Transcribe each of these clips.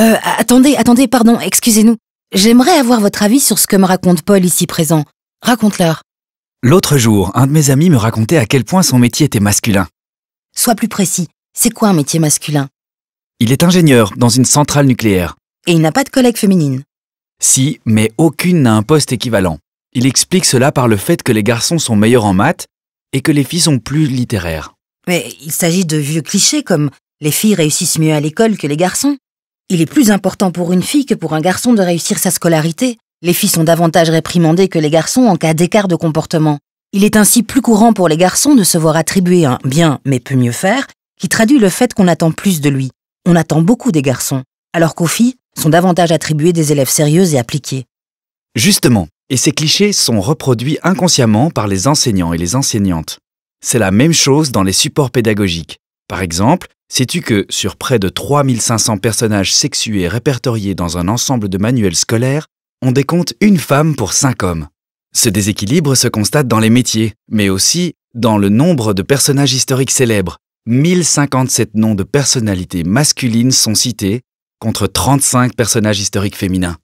Euh, attendez, attendez, pardon, excusez-nous. J'aimerais avoir votre avis sur ce que me raconte Paul ici présent. Raconte-leur. L'autre jour, un de mes amis me racontait à quel point son métier était masculin. Sois plus précis. C'est quoi un métier masculin Il est ingénieur dans une centrale nucléaire. Et il n'a pas de collègue féminine Si, mais aucune n'a un poste équivalent. Il explique cela par le fait que les garçons sont meilleurs en maths et que les filles sont plus littéraires. Mais il s'agit de vieux clichés comme les filles réussissent mieux à l'école que les garçons. Il est plus important pour une fille que pour un garçon de réussir sa scolarité. Les filles sont davantage réprimandées que les garçons en cas d'écart de comportement. Il est ainsi plus courant pour les garçons de se voir attribuer un bien mais peut mieux faire, qui traduit le fait qu'on attend plus de lui. On attend beaucoup des garçons, alors qu'aux filles sont davantage attribués des élèves sérieux et appliqués. Justement, et ces clichés sont reproduits inconsciemment par les enseignants et les enseignantes. C'est la même chose dans les supports pédagogiques. Par exemple, Sais-tu que, sur près de 3500 personnages sexués répertoriés dans un ensemble de manuels scolaires, on décompte une femme pour cinq hommes Ce déséquilibre se constate dans les métiers, mais aussi dans le nombre de personnages historiques célèbres. 1057 noms de personnalités masculines sont cités, contre 35 personnages historiques féminins.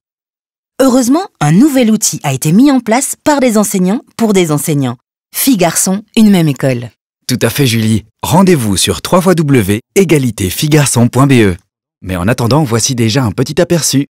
Heureusement, un nouvel outil a été mis en place par des enseignants pour des enseignants. Filles-garçons, une même école. Tout à fait, Julie. Rendez-vous sur www.égalitéfigarçon.be. E. Mais en attendant, voici déjà un petit aperçu.